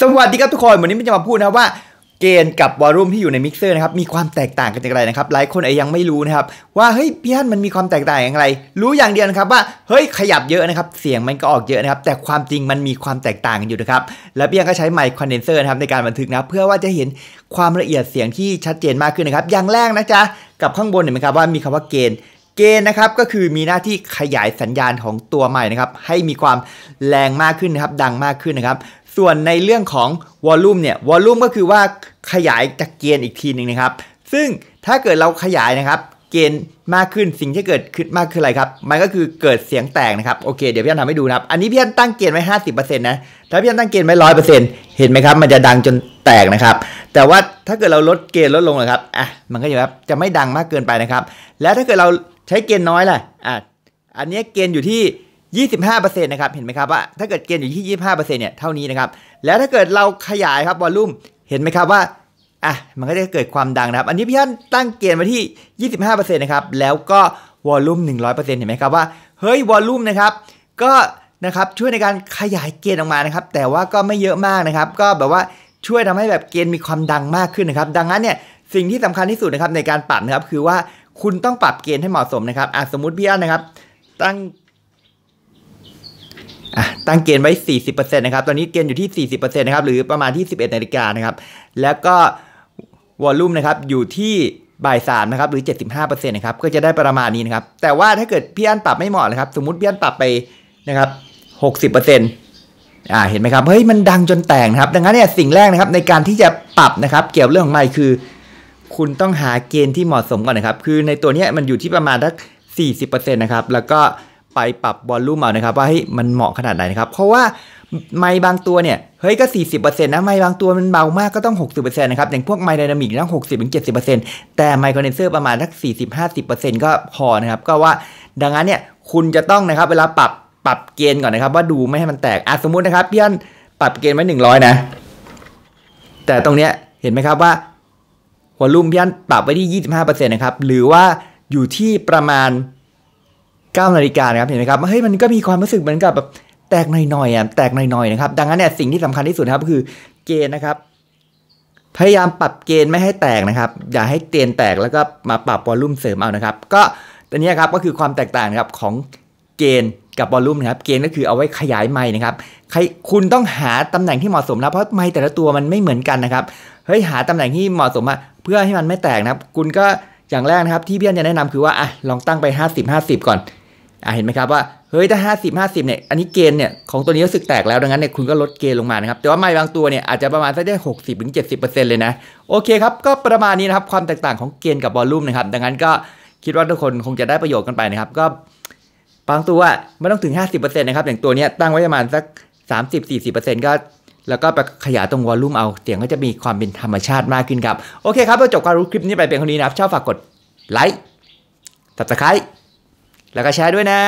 สวัสดีครับทุกคนวันนี้ผมจะมาพูดนะครับว่าเกณฑ์กับวอลุ่มที่อยู่ในมิกเซอร์นะครับมีความแตกต่างกันอย่างไรนะครับหลายคนอาจยังไม่รู้นะครับ ว่าเฮ้ยพี่ฮันมันมีความแตกต่างอย่างไร รู้อย่างเดียวนะครับว่าเฮ้ยขยับเยอะนะครับ เสียงมันก็ออกเยอะนะครับ แต่ความจริงมันมีความแตกต่างกันอยู่นะครับ แล้วพี่ฮันก็ใช้ไมค์คอนเดนเซอร์นะครับในการบันทึกนะเพื่อว่าจะเห็นความละเอียดเสียงที่ชัดเจนมากขึ้นนะครับอย่างแรกนะจ๊ะกับข้างบนเห็นไหมครับว่ามีคำว่าเกณฑ์เกณฑ์นะครับก็คือมีหน้าที่ขยายสัญญาณของตัวใหม่นะครับให้มีความแรงมากขึ้นนะครับดังมากขึ้นนะครับส่วนในเรื่องของวอลลุ่มเนี่ยวอลลุ่มก็คือว่าขยายจากเกณฑ์อีกทีหนึ่งนะครับ ซึ่งถ้าเกิดเราขยายนะครับ เกณฑ์มากขึ้นสิ่งที่เกิดขึ้นมากคืออะไรครับมันก็คือเกิดเสียงแตกนะครับโอเคเดี๋ยวพี่อันทำให้ดูนะครับอันนี้พี่อันตั้งเกณฑ์ไว้ห้าสิบเปอร์เซ็นต์นะถ้าพี่อันตั้งเกณฑ์ไว้ร้อยเปอร์เซ็นต์เห็นไหมครับมันจะดังจนแตกนะครับ แต่ว่าถ้าเกิดเราลดเกณฑ์ลดลงนะครับอ่ะมันก็จะแบบจะไม่ดังมากเกินไปนะครับ แล้วถ้าเกิดเราใช้เกณฑ์น้อยล่ะอ่ะอันนี้เกณฑ์อยู่ที่25%นะครับเห็นไหมครับว่า ถ้าเกิดเกณฑ์อยู่ที่ 25%เนี่ยเท่านี้นะครับแล้วถ้าเกิดเราขยายครับวอลลุ่มเห็นไหมครับว่าอ่ะมันก็จะเกิดความดังนะครับ อันนี้พี่ท่านตั้งเกณฑ์มาที่ 25%นะครับแล้วก็วอลลุ่ม 100%เห็นไหมครับว่าเฮ้ยวอลลุ่มนะครับก็นะครับช่วยในการขยายเกณฑ์ออกมานะครับ แต่ว่าก็ไม่เยอะมากนะครับ ก็แบบว่าช่วยทำให้แบบเกณฑ์มีความดังมากขึ้นนะครับดังนั้นเนี่ยสิ่งที่สำคัญที่สุดนะครับในการปรับนะครับ คือว่าคุณต้องปรับเกณฑ์ให้เหมาะสมนะครับอ่ะสมมติพี่อันนะครับตั้งตั้งเกณฑ์ไว้ 40%นะครับตอนนี้เกณฑ์อยู่ที่40%นะครับหรือประมาณที่ 11นาฬิกานะครับแล้วก็วอลลุ่มนะครับอยู่ที่บ่ายสามนะครับหรือ 75%นะครับก็จะได้ประมาณนี้นะครับ แต่ว่าถ้าเกิดพี่อันปรับไม่เหมาะนะครับ สมมติพี่อันปรับไปนะครับ60%อ่าเห็นไหมครับเฮ้ยมันดังจนแตกนะครับ ดังนั้นเนี่ยสิ่งแรกนะครับ ในการที่จะปรับนะครับเกี่ยวเรื่องใหม่คือ คุณต้องหาเกณฑ์ที่เหมาะสมก่อนนะครับ คือในตัวนี้มันอยู่ที่ประมาณสัก40%นะครับแล้วก็ไปปรับวอลลุ่มเอานะครับว่าเฮ้ยมันเหมาะขนาดไหนนะครับ เพราะว่า ไม้บางตัวเนี่ยเฮ้ยก็ 40%นะไม้บางตัวมันเบามากก็ต้อง 60%นะครับอย่างพวกไม้ไดนามิกนส60ถึง70%แต่ไมโครเนเซอร์ประมาณสัก 40-50%ก็พอนะครับก็ว่าดังนั้นเนี่ยคุณจะต้องนะครับ เวลาปรับปรับเกณฑ์ก่อนนะครับ ว่าดูไม่ให้มันแตกอ่ะสมมุตินะครับพี่อันปรับเกณฑ์ไว้ 100 นะ แต่ตรงเนี้ยเห็นไหมครับว่าวอลลุ่มพี่อันปรับไว้ที่ 25%นะครับหรือว่าอยู่ที่ประมาณ9นาฬิกานะครับเห็นไหมครับเฮ้ยมันก็มีความรู้สึกเหมือนกับแบบแตกหน่อยๆอ่ะแตกหน่อยๆนะครับ ดังนั้นเนี่ยสิ่งที่สำคัญที่สุดนะครับคือเกณฑ์นะครับพยายามปรับเกณฑ์ไม่ให้แตกนะครับ อย่าให้เตียนแตกแล้วก็มาปรับวอลลุ่มเสริมเอานะครับก็ตัวนี้ครับก็คือความแตกต่างครับของเกณฑ์กับบอลลุ่มนะครับเกณฑ์ก็คือเอาไว้ขยายไม้นะครับใครคุณต้องหาตำแหน่งที่เหมาะสมนะเพราะไม้แต่ละตัวมันไม่เหมือนกันนะครับเฮ้ยหาตำแหน่งที่เหมาะสมมาเพื่อให้มันไม่แตกนะครับคุณก็อย่างแรกนะครับที่เพี้ยนจะแนะนำคือว่าอ่ะลองตั้งไป 50 50 ก่อนอ่าเห็นไหมครับว่าเฮ้ยถ้า 50 50เนี่ยอันนี้เกณฑ์เนี่ยของตัวนี้รู้สึกแตกแล้ว ดังนั้นเนี่ยคุณก็ลดเกณฑ์ลงมานะครับแต่ว่าไม่บางตัวเนี่ยอาจจะประมาณสักได้หกสิบถึงเจ็ดสิบเปอร์เซ็นต์เลยนะ โอเคครับ ก็ประมาณนี้นะครับความแตกต่างของเกณฑ์กับบอลลุ่มนะครับดังนั้นก็คิดว่าทุกคนคงจะได้ประโยชน์กันไปนะครับ ก็บางตัวไม่ต้องถึง 50%นะครับอย่างตัวนี้ตั้งไว้ประมาณสัก30-40%ก็แล้วก็ไปขยายตรงวอลลุ่มเอาเสียงก็จะมีความเป็นธรรมชาติมากขึ้นครับโอเคครับเราจบการรู้คลิปนี้ไปเป็นคนนี้นะครับชอบฝากกดไลค์ติดตามแล้วก็แชร์ด้วยนะ